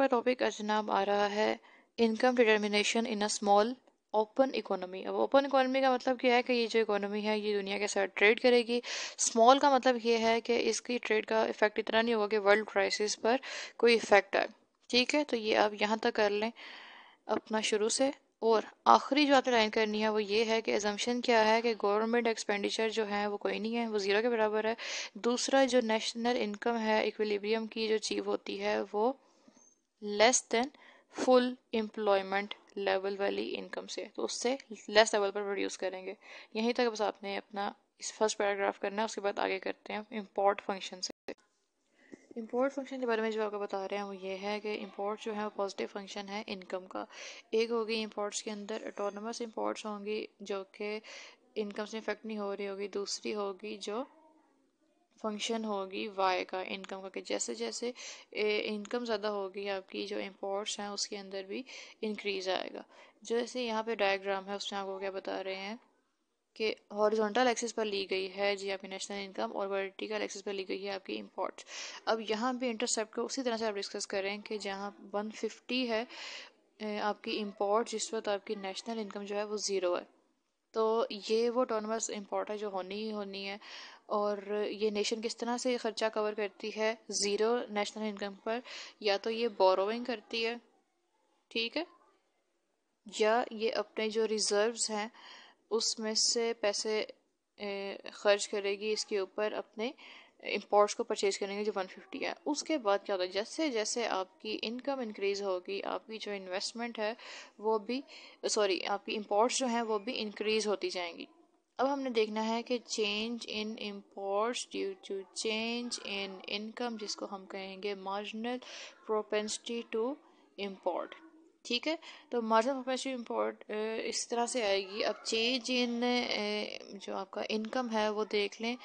आपका टॉपिक अजनाब आ रहा है income determination in a small open economy अब ओपन इकोनॉमी का मतलब क्या है कि ये जो इकोनॉमी है ये दुनिया के साथ ट्रेड करेगी स्मॉल का मतलब ये है कि इसकी ट्रेड का इफेक्ट इतना नहीं होगा कि वर्ल्ड क्राइसिस पर कोई इफेक्ट आए ठीक है तो ये आप यहाँ तक कर लें अपना शुरू से और आखिरी जो आपने लाइन करनी है वो ये है कि एजम्पन क्या है कि गवर्नमेंट एक्सपेंडिचर जो है वो कोई नहीं है वो ज़ीरो के बराबर है दूसरा जो नेशनल इनकम है इक्विलिब्रियम की जो चीव होती है वो less than full employment level वाली इनकम से तो उससे लेस लेवल पर प्रोड्यूस करेंगे यहीं तक बस आपने अपना इस फर्स्ट पैराग्राफ करना है उसके बाद आगे करते हैं इम्पोर्ट फंक्शन से इम्पोर्ट फंक्शन के बारे में जो आपको बता रहे हैं वो ये है कि इम्पोर्ट जो है वो पॉजिटिव फंक्शन है इनकम का एक होगी इम्पोर्ट्स के अंदर ऑटोनमस इम्पोर्ट्स होंगी जो कि इनकम से इफेक्ट नहीं हो रही होगी दूसरी होगी जो फंक्शन होगी वाई का इनकम का कि जैसे जैसे इनकम ज़्यादा होगी आपकी जो इम्पोर्ट्स हैं उसके अंदर भी इंक्रीज़ आएगा जैसे यहाँ पे डायग्राम है उसमें आपको क्या बता रहे हैं कि हॉरिजॉन्टल एक्सिस पर ली गई है जी आपकी नेशनल इनकम और वर्टिकल एक्सिस पर ली गई है आपकी इम्पोर्ट्स अब यहाँ भी इंटरसेप्ट को उसी तरह से आप डिस्कस करें कि जहाँ फिफ्टी है आपकी इम्पोर्ट जिस वक्त आपकी नेशनल इनकम जो है वो ज़ीरो है तो ये वो टोनमस इम्पोर्ट है जो होनी ही होनी है और ये नेशन किस तरह से ख़र्चा कवर करती है ज़ीरो नेशनल इनकम पर या तो ये बोरोइंग करती है ठीक है या ये अपने जो रिज़र्व्स हैं उसमें से पैसे खर्च करेगी इसके ऊपर अपने इम्पोर्ट्स को परचेज करेंगे जो 150 है उसके बाद क्या होता है जैसे जैसे आपकी इनकम इंक्रीज़ होगी आपकी जो इन्वेस्टमेंट है वो भी सॉरी आपकी इम्पोर्ट्स जो हैं वो भी इंक्रीज़ होती जाएंगी अब हमने देखना है कि change in imports due to change in income जिसको हम कहेंगे मार्जिनल प्रोपेंसिटी टू इम्पोर्ट ठीक है तो मार्जिन ऑफ प्रोफेशन इम्पोर्ट इस तरह से आएगी अब चेंज इन जो आपका इनकम है वो देख लें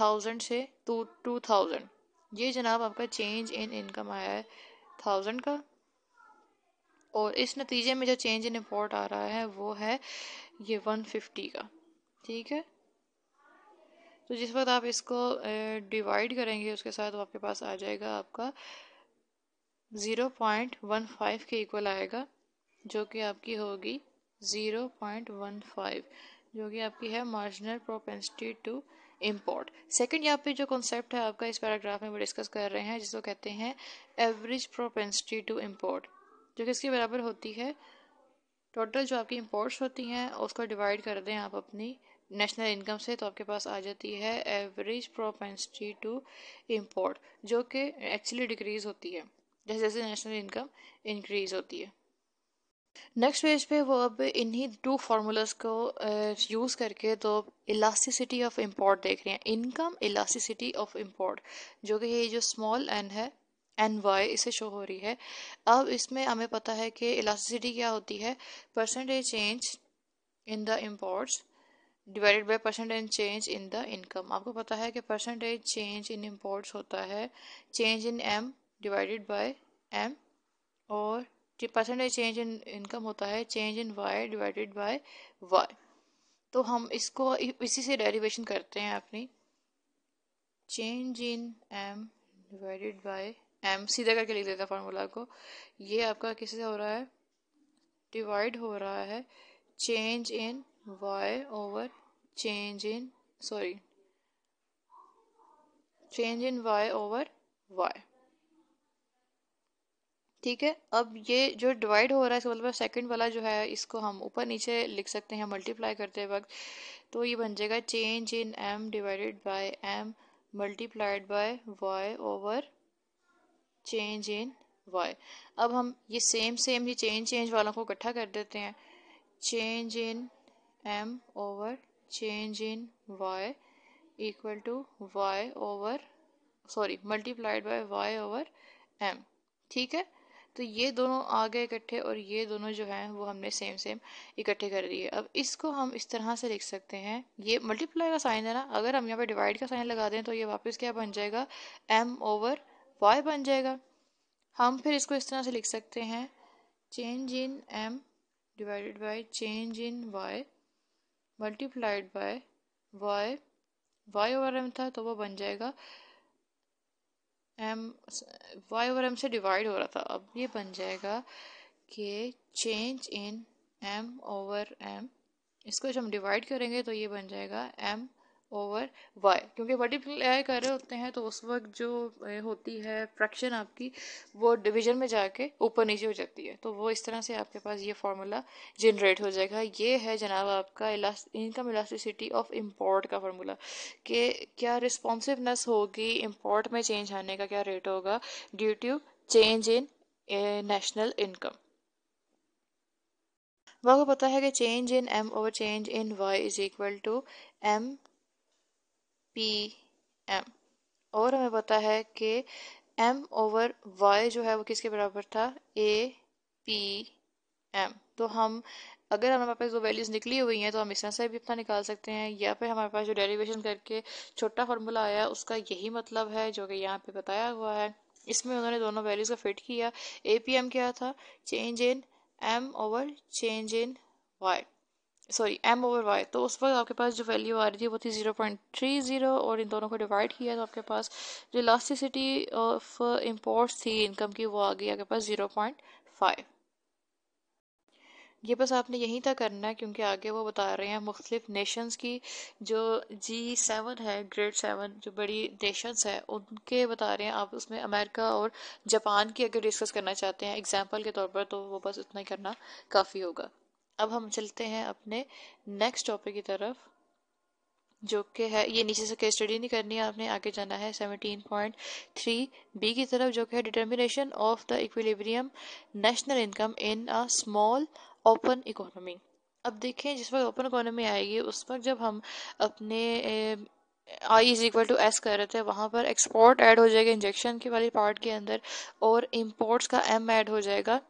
थाउजेंड से टू टू थाउजेंड ये जनाब आपका चेंज इन इनकम आया है थाउजेंड का और इस नतीजे में जो चेंज इन इम्पोर्ट आ रहा है वो है ये वन फिफ्टी का ठीक है तो जिस वक्त आप इसको डिवाइड करेंगे उसके साथ वो आपके पास आ जाएगा आपका ज़ीरो पॉइंट वन फाइव के इक्वल आएगा जो कि आपकी होगी ज़ीरो पॉइंट वन फाइव जो कि आपकी है marginal propensity to import second यहाँ पे जो कॉन्सेप्ट है आपका इस पैराग्राफ में वो डिस्कस कर रहे हैं जिसको कहते हैं एवरेज प्रोपेंसिटी टू इम्पोर्ट जो कि इसके बराबर होती है टोटल जो आपकी इम्पोर्ट्स होती हैं उसको डिवाइड कर दें आप अपनी नेशनल इनकम से तो आपके पास आ जाती है एवरेज प्रोपेंसिटी टू इम्पोर्ट जो कि एक्चुअली डिक्रीज़ होती है जैसे जैसे नेशनल इनकम इंक्रीज होती है नेक्स्ट पेज पे वो अब इन्हीं टू फार्मूलाज को यूज़ करके तो इलास्टिसिटी ऑफ इम्पोर्ट देख रहे हैं इनकम इलास्टिसिटी ऑफ इम्पोर्ट जो कि ये जो स्मॉल एन है एन वाई इसे शो हो रही है अब इसमें हमें पता है कि इलास्टिसिटी क्या होती है percentage change in the imports divided by percentage change in the income आपको पता है कि परसेंटेज चेंज इन इम्पोर्ट्स होता है change in M divided by M और परसेंटेज चेंज इन इनकम होता है change in Y divided by Y तो हम इसको इसी से डेरिवेशन करते हैं अपनी change in M divided by M सीधा करके लिख देता हूँ फार्मूला को ये आपका किससे हो रहा है डिवाइड हो रहा है change in Y over change in sorry change in Y over Y ठीक है अब ये जो डिवाइड हो रहा है मतलब सेकंड वाला जो है इसको हम ऊपर नीचे लिख सकते हैं मल्टीप्लाई करते वक्त तो ये बन जाएगा change in M divided by M multiplied by Y over change in Y अब हम ये सेम सेम ही चेंज चेंज वालों को इकट्ठा कर देते हैं change in M over change in Y equal to Y over sorry multiplied by Y over M ठीक है तो ये दोनों आ गए इकट्ठे और ये दोनों जो हैं वो हमने सेम सेम इकट्ठे कर लिए अब इसको हम इस तरह से लिख सकते हैं ये मल्टीप्लाई का साइन है ना अगर हम यहाँ पे डिवाइड का साइन लगा दें तो ये वापस क्या बन जाएगा एम ओवर वाई बन जाएगा हम फिर इसको इस तरह से लिख सकते हैं change in M divided by change in Y multiplied by Y Y over M था तो वो बन जाएगा एम वाई ओवर एम से डिवाइड हो रहा था अब ये बन जाएगा कि change in M over M इसको जब हम डिवाइड करेंगे तो ये बन जाएगा एम ओवर वाई क्योंकि मल्टीप्लाई कर रहे होते हैं तो उस वक्त जो होती है फ्रैक्शन आपकी वो डिवीजन में जाके ऊपर नीचे हो जाती है तो वो इस तरह से आपके पास ये फार्मूला जनरेट हो जाएगा ये है जनाब आपका इनकम इलास्टिसिटी ऑफ इम्पोर्ट का फार्मूला कि क्या रिस्पॉन्सिवनेस होगी इम्पोर्ट में चेंज आने का क्या रेट होगा due to change in national income आपको पता है कि change in M over change in Y is equal to M P M और हमें पता है कि एम ओवर वाई जो है वो किसके बराबर था ए पी एम तो हम अगर हमारे पास दो वैल्यूज निकली हुई हैं तो हम इस तरह से भी अपना निकाल सकते हैं या फिर हमारे पास जो डेरिवेशन करके छोटा फार्मूला आया उसका यही मतलब है जो कि यहाँ पे बताया हुआ है इसमें उन्होंने दोनों वैल्यूज का फिट किया ए पी एम क्या था change in M over change in Y sorry M over Y तो उस वक्त आपके पास जो वैल्यू आ रही थी वो थी ज़ीरो पॉइंट थ्री ज़ीरो और इन दोनों को डिवाइड किया तो आपके पास जो इलास्टिसिटी ऑफ इम्पोर्ट्स थी इनकम की वो आ गई आपके पास ज़ीरो पॉइंट फाइव ये बस आपने यहीं तक करना है क्योंकि आगे वो बता रहे हैं मुख्तलिफ नेशंस की जो जी सेवन है ग्रेड सेवन जो बड़ी नेशंस है उनके बता रहे हैं आप उसमें अमेरिका और जापान की अगर डिस्कस करना चाहते हैं एग्जांपल के तौर पर तो वो बस इतना ही करना काफ़ी होगा अब हम चलते हैं अपने नेक्स्ट टॉपिक की तरफ जो कि है ये नीचे से केस स्टडी नहीं करनी है आपने आगे जाना है सेवनटीन पॉइंट थ्री बी की तरफ जो कि है determination of the equilibrium national income in a small open economy अब देखें जिस वक्त ओपन इकोनॉमी आएगी उस वक्त जब हम अपने I is equal to S कर रहे थे वहाँ पर एक्सपोर्ट ऐड हो जाएगा इंजेक्शन के वाले पार्ट के अंदर और इम्पोर्ट्स का एम ऐड हो जाएगा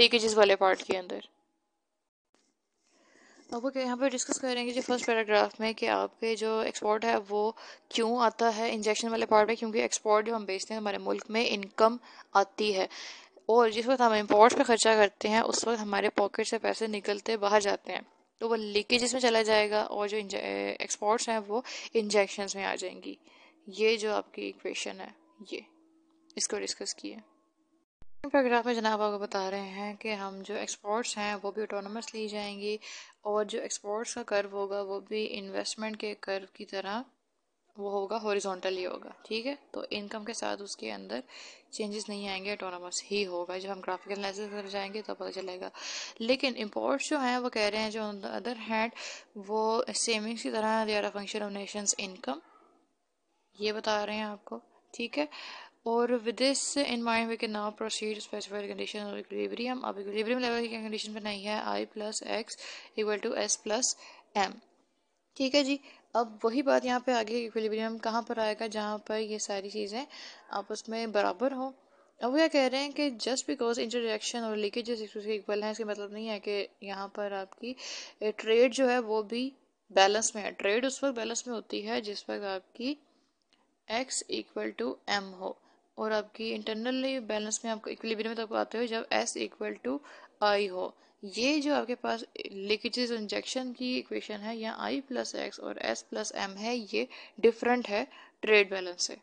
लीकेजेस वाले पार्ट के अंदर अब ओके यहाँ पे डिस्कस करेंगे जो फर्स्ट पैराग्राफ में कि आपके जो एक्सपोर्ट है वो क्यों आता है इंजेक्शन वाले पार्ट में क्योंकि एक्सपोर्ट जो हम बेचते हैं हमारे मुल्क में इनकम आती है और जिस वक्त हम इम्पोर्ट्स पे खर्चा करते हैं उस वक्त हमारे पॉकेट से पैसे निकलते बाहर जाते हैं तो वो लीकेज में चला जाएगा और जो एक्सपोर्ट्स हैं वो इंजेक्शन में आ जाएंगी ये जो आपकी इक्वेशन है ये इसको डिस्कस किए पैराग्राफ में जनाब आपको बता रहे हैं कि हम जो एक्सपोर्ट्स हैं वो भी ऑटोनमस ली जाएंगी और जो एक्सपोर्ट्स का कर्व होगा वो भी इन्वेस्टमेंट के कर्व की तरह वो होगा हॉरिजॉन्टली होगा ठीक है तो इनकम के साथ उसके अंदर चेंजेस नहीं आएंगे ऑटोनमस ही होगा जब हम ग्राफिकल एनालिसिस कर जाएंगे तो पता चलेगा लेकिन इम्पोर्ट्स जो हैं वो कह रहे हैं जो ऑन द अदर हैंड वो सेविंग्स की तरह they are function of nations income ये बता रहे हैं आपको ठीक है और with this in mind we can now proceed specified condition और इक्विलिब्रियम अब इक्विलिब्रियम लेवल की कंडीशन बनाई है I plus X equal to S plus M ठीक है जी अब वही बात यहाँ पे आगे इक्विलिब्रियम कहाँ पर आएगा जहाँ पर ये सारी चीज़ें आपस में बराबर हों अब क्या कह रहे हैं कि जस्ट बिकॉज इंटरजेक्शन और लीकेजेस एक दूसरे इक्वल हैं इसका मतलब नहीं है कि यहाँ पर आपकी ट्रेड जो है वो भी बैलेंस में है ट्रेड उस वक्त बैलेंस में होती है जिस वक्त आपकी एक्स इक्वल टू एम हो और आपकी इंटरनल बैलेंस में आपको इक्विलिब्रियम तक आते हो जब एस इक्वल टू आई हो ये जो आपके पास लीकेजेस इंजेक्शन की इक्वेशन है यहाँ आई प्लस एक्स और एस प्लस एम है ये डिफरेंट है ट्रेड बैलेंस से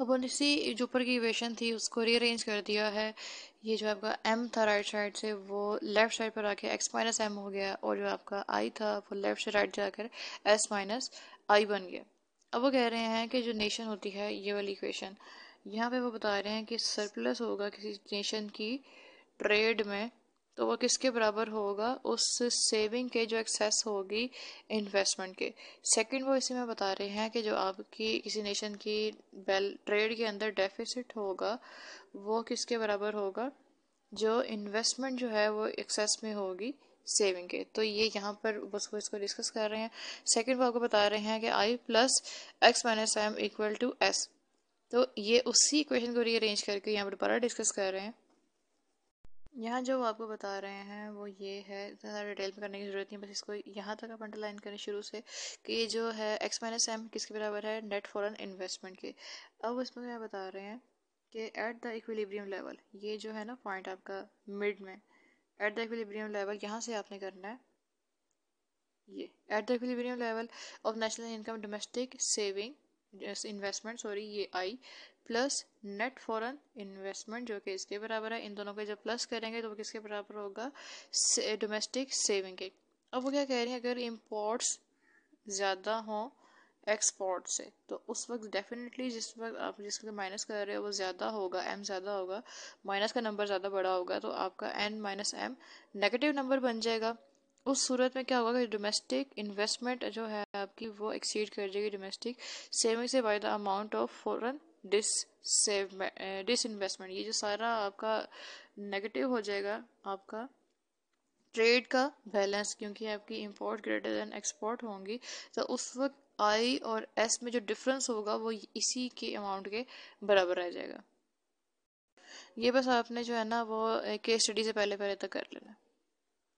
अब इसी जो ऊपर की इक्वेशन थी उसको रीअरेंज कर दिया है ये जो आपका एम था राइट साइड से वो लेफ्ट साइड पर आके एक्स माइनस एम हो गया और जो आपका आई था वो लेफ्ट से राइट जाकर एस माइनस आई बन गया अब वो कह रहे हैं कि जो नेशन होती है ये वाली इक्वेशन यहाँ पे वो बता रहे हैं कि सरप्लस होगा किसी नेशन की ट्रेड में तो वो किसके बराबर होगा उस सेविंग के जो एक्सेस होगी इन्वेस्टमेंट के सेकंड वो इसी में बता रहे हैं कि जो आपकी किसी नेशन की बेल ट्रेड के अंदर डेफिसिट होगा वो किसके बराबर होगा जो इन्वेस्टमेंट जो है वो एक्सेस में होगी सेविंग के तो ये यहाँ पर बस वो इसको डिस्कस कर रहे हैं सेकंड वो आपको बता रहे हैं कि I plus X minus M equal to S तो ये उसी इक्वेशन को रीअरेंज करके यहाँ पर दोबारा डिस्कस कर रहे हैं यहाँ जो आपको बता रहे हैं वो ये है इतना सारा डिटेल में करने की ज़रूरत नहीं बस इसको यहाँ तक आप अंडरलाइन करें शुरू से कि ये जो है एक्स माइनस एम किसके बराबर है नेट फॉरेन इन्वेस्टमेंट के अब इसमें क्या बता रहे हैं कि एट द इक्विलिब्रियम लेवल ये जो है ना पॉइंट आपका मिड में एट द इक्विलिब्रियम लेवल यहाँ से आपने करना है ये at the equilibrium level of national income domestic saving investment sorry ये I plus net foreign investment जो कि इसके बराबर है इन दोनों को जब प्लस करेंगे तो वो किसके बराबर होगा डोमेस्टिक सेविंग के अब वो क्या कह रहे हैं अगर इम्पोर्ट्स ज़्यादा हों एक्सपोर्ट से तो उस वक्त डेफिनेटली जिस वक्त आप जिस वक्त माइनस कर रहे हो वो ज़्यादा होगा एम ज़्यादा होगा माइनस का नंबर ज़्यादा बड़ा होगा तो आपका N minus M negative number बन जाएगा उस सूरत में क्या होगा कि डोमेस्टिक इन्वेस्टमेंट जो है आपकी वो एक्सीड कर जाएगी डोमेस्टिक सेविंग से by the amount of foreign dissave disinvestment ये जो सारा आपका नेगेटिव हो जाएगा आपका ट्रेड का बैलेंस क्योंकि आपकी इंपोर्ट ग्रेटर देन एक्सपोर्ट होंगी तो उस वक्त आई और एस में जो डिफरेंस होगा वो इसी के अमाउंट के बराबर आ जाएगा ये बस आपने जो है ना वो एक eh, स्टडी से पहले पहले तक कर लेना